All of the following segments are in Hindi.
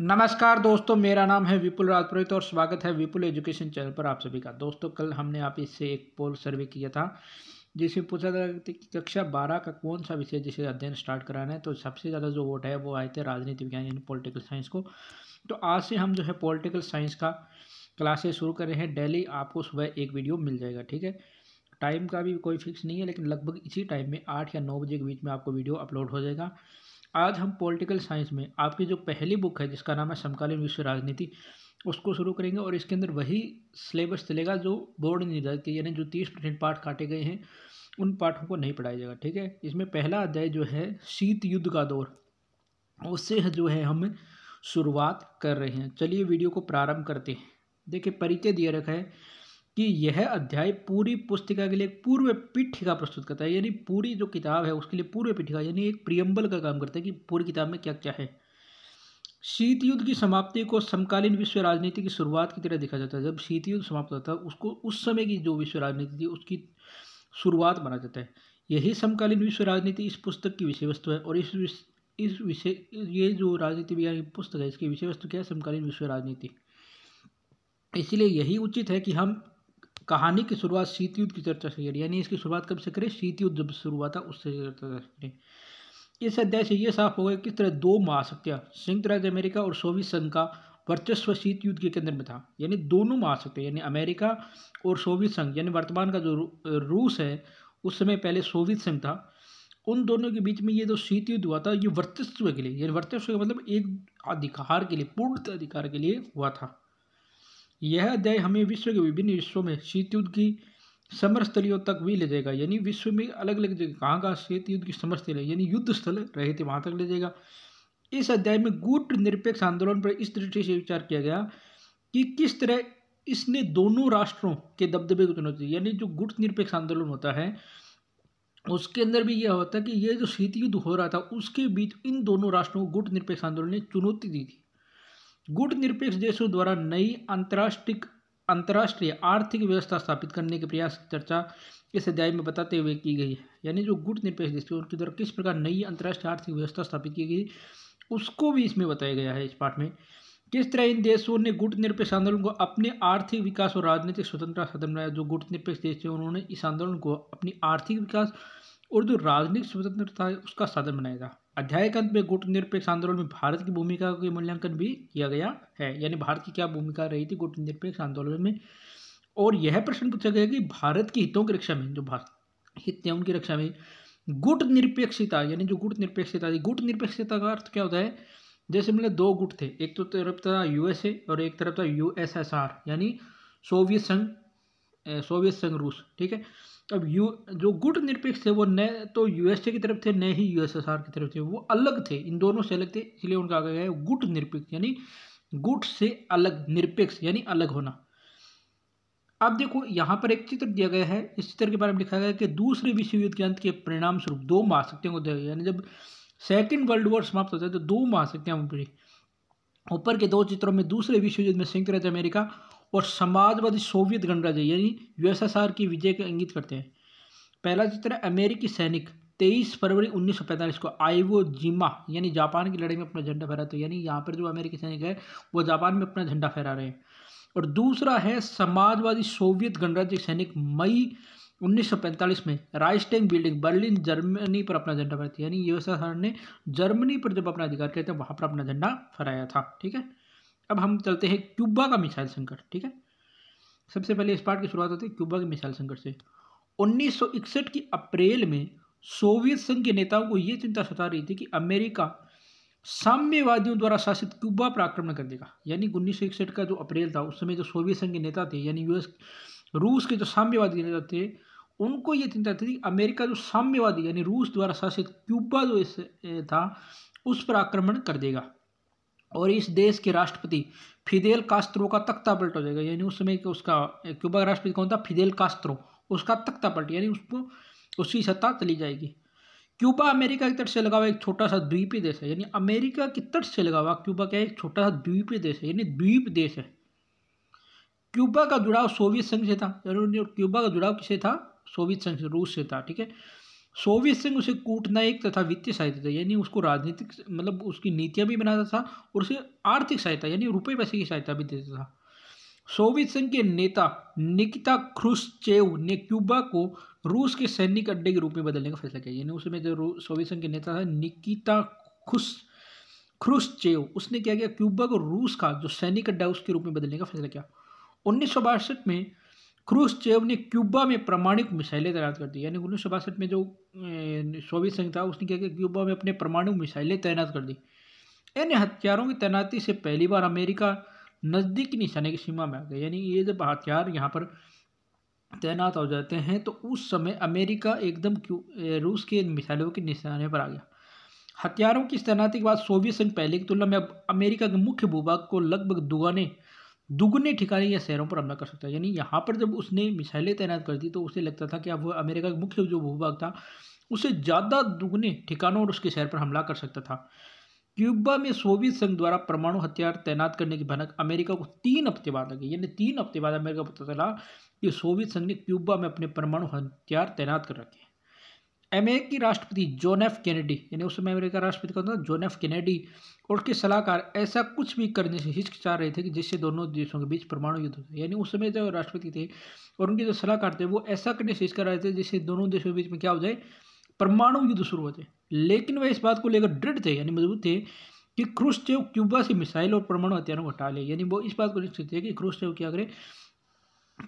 नमस्कार दोस्तों मेरा नाम है विपुल राजपुरोहित और स्वागत है विपुल एजुकेशन चैनल पर आप सभी का दोस्तों कल हमने आप इससे एक पोल सर्वे किया था जिसमें पूछा था कि कक्षा बारह का कौन सा विषय जिसे अध्ययन स्टार्ट कराना है तो सबसे ज़्यादा जो वोट है वो आए थे राजनीति विज्ञान यानी पोलिटिकल साइंस को तो आज से हम जो है पोलिटिकल साइंस का क्लासेस शुरू कर रहे हैं डेली आपको सुबह एक वीडियो मिल जाएगा ठीक है टाइम का भी कोई फिक्स नहीं है लेकिन लगभग इसी टाइम में आठ या नौ बजे के बीच में आपको वीडियो अपलोड हो जाएगा आज हम पॉलिटिकल साइंस में आपकी जो पहली बुक है जिसका नाम है समकालीन विश्व राजनीति उसको शुरू करेंगे और इसके अंदर वही सिलेबस चलेगा जो बोर्ड ने निर्धारित किया यानी जो तीस परसेंट पाठ काटे गए हैं उन पाठों को नहीं पढ़ाया जाएगा ठीक है इसमें पहला अध्याय जो है शीत युद्ध का दौर उससे जो है हम शुरुआत कर रहे हैं चलिए वीडियो को प्रारंभ करते हैं देखिए परिचय दिया रखा है कि यह अध्याय पूरी पुस्तिका के लिए पूर्व पीठिका प्रस्तुत करता है यानी पूरी जो किताब है उसके लिए पूर्व पीठिका यानी एक प्रियम्बल का काम करता है कि पूरी किताब में क्या क्या है शीत युद्ध की समाप्ति को समकालीन विश्व राजनीति की शुरुआत की तरह देखा जाता है जब शीत युद्ध समाप्त होता है उसको उस समय की जो विश्व राजनीति थी उसकी शुरुआत माना जाता है यही समकालीन विश्व राजनीति इस पुस्तक की विषय वस्तु है और इस इस विषय ये जो राजनीति विज्ञान की पुस्तक है इसकी विषय वस्तु क्या है समकालीन विश्व राजनीति इसीलिए यही उचित है कि हम कहानी की शुरुआत शीत युद्ध की चर्चा से करें यानी इसकी शुरुआत कब से करें शीत युद्ध जब शुरू हुआ था उससे चर्चा करें इस अध्याय से यह साफ होगा किस तरह दो महाशक्तियाँ संयुक्त राज्य अमेरिका और सोवियत संघ का वर्चस्व शीत युद्ध के केंद्र में था यानी दोनों महाशक्तियाँ यानी अमेरिका और सोवियत संघ यानी वर्तमान का जो रूस है उस समय पहले सोवियत संघ था उन दोनों के बीच में ये जो शीत युद्ध हुआ था ये वर्चस्व के लिए यानी वर्चस्व का मतलब एक अधिकार के लिए पूर्ण अधिकार के लिए हुआ था यह अध्याय हमें विश्व के विभिन्न हिस्सों में शीत युद्ध की समर स्थलियों तक भी ले जाएगा यानी विश्व में अलग अलग जगह कहाँ कहाँ शीत युद्ध की समर स्थल यानी युद्ध स्थल रहे थे वहाँ तक ले जाएगा इस अध्याय में गुट निरपेक्ष आंदोलन पर इस दृष्टि से विचार किया गया कि किस तरह इसने दोनों राष्ट्रों के दबदबे को चुनौती यानी जो गुट निरपेक्ष आंदोलन होता है उसके अंदर भी यह होता है कि यह जो शीत युद्ध हो रहा था उसके बीच इन दोनों राष्ट्रों को गुट निरपेक्ष आंदोलन ने चुनौती दी थी गुट निरपेक्ष देशों द्वारा नई अंतर्राष्ट्रीय अंतर्राष्ट्रीय आर्थिक व्यवस्था स्थापित करने के प्रयास की चर्चा इस अध्याय में बताते हुए की गई है यानी जो गुट निरपेक्ष देश थे उनके द्वारा किस प्रकार नई अंतर्राष्ट्रीय आर्थिक व्यवस्था स्थापित की गई उसको भी इसमें बताया गया है इस पाठ में किस तरह इन देशों ने गुट निरपेक्ष आंदोलन को अपने आर्थिक विकास और राजनीतिक स्वतंत्रता साधन बनाया जो गुट निरपेक्ष देश थे उन्होंने इस आंदोलन को अपनी आर्थिक विकास और जो राजनीतिक स्वतंत्रता है उसका साधन बनाया था अध्याय के अंत में गुट निरपेक्ष आंदोलन में भारत की भूमिका का मूल्यांकन भी किया गया है यानी भारत की क्या भूमिका रही थी गुट निरपेक्ष आंदोलन में और यह प्रश्न पूछा गया कि भारत के हितों की रक्षा में जो भारत हित है उनकी रक्षा में गुट निरपेक्षता यानी जो गुट निरपेक्षता थी गुट निरपेक्षता का अर्थ क्या होता है जैसे मतलब दो गुट थे एक तो तरफ था यूएसए और एक तरफ था यूएसएसआर यानी सोवियत संघ सोवियत संघ रूस ठीक है अब यू जो गुट निरपेक्ष थे वो न तो यूएसए की तरफ थे न ही यूएसएसआर की तरफ थे वो अलग थे इन दोनों से अलग थे इसलिए उनका आगे गया गुट निरपेक्ष यानी गुट से अलग निरपेक्ष यानी अलग होना अब देखो यहाँ पर एक चित्र दिया गया है इस चित्र के बारे में लिखा गया है कि दूसरे विश्व युद्ध के अंत के परिणाम स्वरूप दो महाशक्तियों को दिया गया यानी जब सेकेंड वर्ल्ड वॉर समाप्त होता है तो दो महाशक्तियाँ ऊपर के दो चित्रों में दूसरे विश्व युद्ध में संयुक्त राज्य अमेरिका और समाजवादी सोवियत गणराज्य यानी यूएसएसआर की विजय का इंगित करते हैं पहला चित्र है अमेरिकी सैनिक तेईस फरवरी उन्नीस को आईवो जीमा यानी जापान की लड़ाई में अपना झंडा फहराते हैं तो यानी यहाँ पर जो अमेरिकी सैनिक है वो जापान में अपना झंडा फहरा रहे हैं और दूसरा है समाजवादी सोवियत गणराज्य सैनिक मई 1945 में राइस्टेंग बिल्डिंग बर्लिन जर्मनी पर अपना झंडा फहराती यानी यूएसएसआर ने जर्मनी पर जब अपना अधिकार किया था वहाँ पर अपना झंडा फहराया था ठीक है अब हम चलते हैं क्यूबा का मिसाइल संकट ठीक है सबसे पहले इस पार्ट की शुरुआत होती है क्यूबा के मिसाइल संकट से 1961 की अप्रैल में सोवियत संघ के नेताओं को ये चिंता सता रही थी कि अमेरिका साम्यवादियों द्वारा शासित क्यूबा पर आक्रमण कर देगा यानी उन्नीस का जो अप्रैल था उस समय जो सोवियत संघ के नेता थे यानी यूएस रूस के जो साम्यवादी नेता थे उनको ये चिंता थी कि अमेरिका जो साम्यवादी यानी रूस द्वारा शासित क्यूबा जो इस था उस पर आक्रमण कर देगा और इस देश के राष्ट्रपति फिदेल कास्त्रो का तख्ता पलट हो जाएगा यानी उस समय के उसका क्यूबा का राष्ट्रपति कौन था फिदेल कास्त्रो उसका तख्ता पलट यानी उसको उसकी सत्ता चली जाएगी क्यूबा अमेरिका की तट से लगा हुआ एक छोटा सा द्वीपीय देश है यानी अमेरिका की तट से लगा हुआ क्यूबा का एक छोटा सा द्वीपीय देश है यानी द्वीप देश है क्यूबा का जुड़ाव सोवियत संघ से था यानी क्यूबा का जुड़ाव किसे था सोवियत संघ से रूस से था ठीक है सोवियत संघ उसे कूटनायिक तथा वित्तीय सहायता था यानी उसको राजनीतिक मतलब उसकी नीतियाँ भी बनाता था और उसे आर्थिक सहायता यानी रुपये पैसे की सहायता भी देता था सोवियत संघ के नेता निकिता क्रुसचेव ने क्यूबा को रूस के सैनिक अड्डे के रूप में बदलने का फैसला किया यानी उसमें जो सोवियत संघ के नेता था निकिता खुश ख्रुशचेव उसने क्या किया क्यूबा को रूस का जो सैनिक अड्डा उसके रूप में बदलने का फैसला किया उन्नीस में क्रूसचेव ने क्यूबा में प्रमाणिक मिसाइलें तैनात कर दी यानी उन्नीस सौ में जो सोवियत संघ था उसने क्या किया क्यूबा में अपने परमाणु मिसाइलें तैनात कर दी इन हथियारों की तैनाती से पहली बार अमेरिका नज़दीकी निशाने की सीमा में आ गई यानी ये जब हथियार यहाँ पर तैनात हो जाते हैं तो उस समय अमेरिका एकदम रूस के मिसाइलों के निशाने पर आ गया हथियारों की तैनाती के बाद सोवियत संघ पहले की तुलना में अब अमेरिका के मुख्य भूभाग को लगभग दुगाने दुगने ठिकाने या शहरों पर हमला कर सकता है यानी यहाँ पर जब उसने मिसाइलें तैनात कर दी तो उसे लगता था कि अब वह अमेरिका का मुख्य जो भूभाग था उसे ज़्यादा दुगने ठिकानों और उसके शहर पर हमला कर सकता था क्यूबा में सोवियत संघ द्वारा परमाणु हथियार तैनात करने की भनक अमेरिका को तीन हफ्ते बाद लगी यानी तीन हफ्ते बाद अमेरिका को पता चला कि सोवियत संघ ने क्यूबा में अपने परमाणु हथियार तैनात कर रखे अमेरिकी राष्ट्रपति जोन एफ कैनेडी यानी उस समय अमेरिका राष्ट्रपति कहता था जोन एफ कैनेडी और उसके सलाहकार ऐसा कुछ भी करने से हिचकिचा रहे थे कि जिससे दोनों देशों के बीच परमाणु युद्ध होता यानी उस समय जो राष्ट्रपति थे और उनके जो सलाहकार थे वो ऐसा करने से हिचका रहे थे जिससे दोनों देशों के बीच में क्या हो जाए परमाणु युद्ध शुरू हो जाए लेकिन वह इस बात को लेकर दृढ़ थे यानी मजबूत थे कि क्रूस क्यूबा से मिसाइल और परमाणु हथियारों को हटा ले यानी वो इस बात को निश्चित थे कि क्रूस क्या करें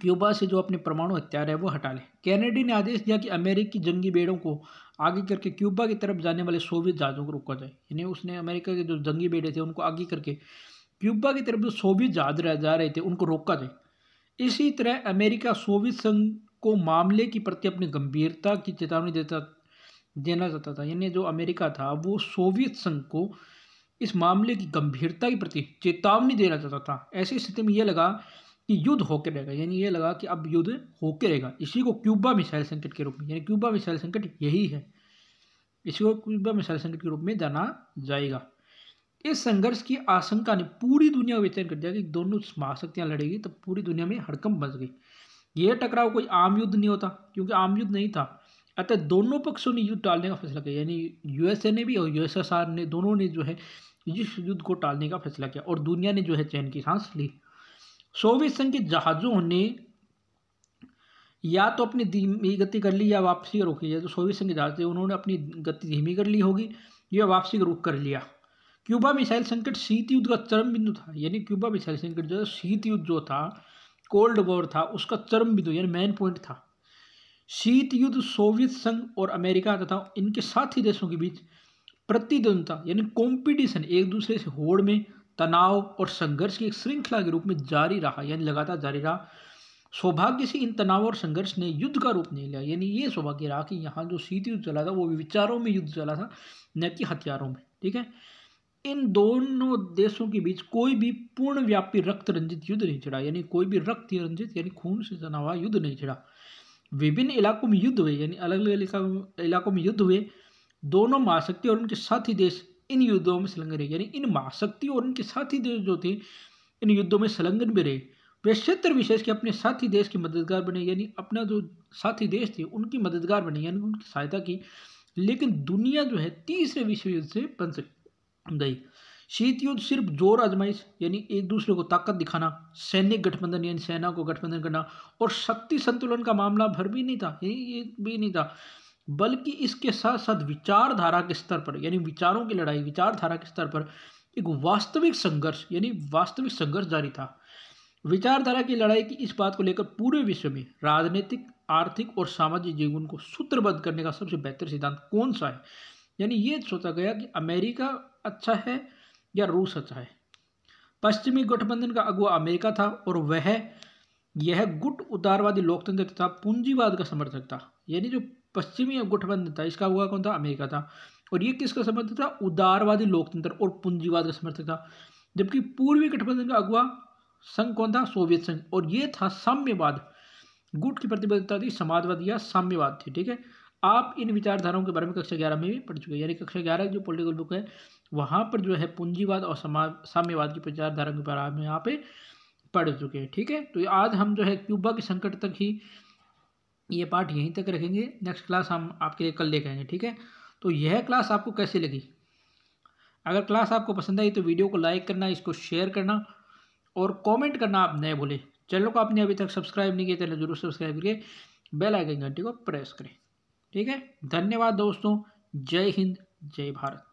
क्यूबा से जो अपने परमाणु हथियार है वो हटा लें कैनेडी ने आदेश दिया कि अमेरिकी जंगी बेड़ों को आगे करके क्यूबा की तरफ जाने वाले सोवियत जहाज़ों को रोका जाए यानी उसने अमेरिका के जो जंगी बेड़े थे उनको आगे करके क्यूबा की तरफ जो सोवियत जहाज जा रहे थे उनको रोका जाए इसी तरह अमेरिका सोवियत संघ को मामले की प्रति अपनी गंभीरता की चेतावनी देता देना चाहता था यानी जो अमेरिका था वो सोवियत संघ को इस मामले की गंभीरता के प्रति चेतावनी देना चाहता था ऐसी स्थिति में यह लगा कि युद्ध होकर रहेगा यानी ये लगा कि अब युद्ध होकर रहेगा इसी को क्यूबा मिसाइल संकट के रूप में यानी क्यूबा मिसाइल संकट यही है इसी को क्यूबा मिसाइल संकट के रूप में जाना जाएगा इस संघर्ष की आशंका ने पूरी दुनिया को बेचैन कर दिया कि दोनों महाशक्तियाँ लड़ेगी तो पूरी दुनिया में हड़कम बच गई यह टकराव कोई आम युद्ध नहीं होता क्योंकि आम युद्ध नहीं था अतः दोनों पक्षों ने युद्ध टालने का फैसला किया यानी यूएसए ने भी और यूएसएसआर ने दोनों ने जो है इस युद्ध को टालने का फैसला किया और दुनिया ने जो है चैन की सांस ली सोवियत संघ के जहाज़ों ने या तो अपनी धीमी गति कर ली या वापसी रोक लिया तो सोवियत संघ के जहाज थे उन्होंने अपनी गति धीमी कर ली होगी या वापसी का रुख कर लिया क्यूबा मिसाइल संकट शीत युद्ध का चरम बिंदु था यानी क्यूबा मिसाइल संकट जो शीत युद्ध जो था कोल्ड वॉर था उसका चरम बिंदु यानी मेन पॉइंट था शीत युद्ध सोवियत संघ और अमेरिका तथा इनके साथी देशों के बीच प्रतिद्वंदता यानी कंपटीशन एक दूसरे से होड़ में तनाव और संघर्ष की एक श्रृंखला के रूप में जारी रहा यानी लगातार जारी रहा सौभाग्य से इन तनाव और संघर्ष ने युद्ध का रूप नहीं लिया यानी ये सौभाग्य रहा कि यहाँ जो शीत युद्ध चला था वो विचारों में युद्ध चला था न कि हथियारों में ठीक है इन दोनों देशों के बीच कोई भी पूर्ण व्यापी रक्त रंजित युद्ध नहीं छिड़ा यानी कोई भी रक्त रंजित यानी खून से जना हुआ युद्ध नहीं छिड़ा विभिन्न इलाकों में युद्ध हुए यानी अलग अलग इलाकों में युद्ध हुए दोनों महाशक्ति और उनके साथी देश इन युद्धों में संलग्न रहे यानी इन महाशक्ति और इनके साथी देश जो थे इन युद्धों में संलग्न भी रहे वे क्षेत्र विशेष के अपने साथी देश के मददगार बने यानी अपना जो साथी देश थे उनकी मददगार बने यानी उनकी सहायता की लेकिन दुनिया जो है तीसरे विश्व युद्ध से सक गई शीत युद्ध सिर्फ जोर आजमाइश यानी एक दूसरे को ताकत दिखाना सैनिक गठबंधन यानी सेना को गठबंधन करना और शक्ति संतुलन का मामला भर भी नहीं था ये भी नहीं था बल्कि इसके साथ साथ विचारधारा के स्तर पर यानी विचारों की लड़ाई विचारधारा के स्तर पर एक वास्तविक संघर्ष यानी वास्तविक संघर्ष जारी था विचारधारा की लड़ाई की इस बात को लेकर पूरे विश्व में राजनीतिक आर्थिक और सामाजिक जीवन को सूत्रबद्ध करने का सबसे बेहतर सिद्धांत कौन सा है यानी ये सोचा गया कि अमेरिका अच्छा है या रूस अच्छा है पश्चिमी गठबंधन का अगुआ अमेरिका था और वह यह गुट उदारवादी लोकतंत्र तथा पूंजीवाद का समर्थक था यानी जो पश्चिमी गठबंधन था इसका हुआ कौन था अमेरिका था और ये किसका समर्थक था उदारवादी लोकतंत्र और पूंजीवाद का समर्थक था जबकि पूर्वी गठबंधन का अगुआ संघ कौन था सोवियत संघ और ये था साम्यवाद गुट की प्रतिबद्धता थी समाजवाद या साम्यवाद थी ठीक है आप इन विचारधाराओं के बारे में कक्षा ग्यारह में भी पढ़ चुके हैं यानी कक्षा ग्यारह की जो पॉलिटिकल बुक है वहाँ पर जो है पूंजीवाद और समाज साम्यवाद की विचारधाराओं के बारे में यहाँ पे पढ़ चुके हैं ठीक है तो आज हम जो है क्यूबा के संकट तक ही ये पार्ट यहीं तक रखेंगे नेक्स्ट क्लास हम आपके लिए कल लेकर आएंगे ठीक है तो यह क्लास आपको कैसे लगी अगर क्लास आपको पसंद आई तो वीडियो को लाइक करना इसको शेयर करना और कमेंट करना आप नए बोले चैनल को आपने अभी तक सब्सक्राइब नहीं किया चैनल तो जरूर सब्सक्राइब करिए बेल आइकन घंटी को प्रेस करें ठीक है धन्यवाद दोस्तों जय हिंद जय भारत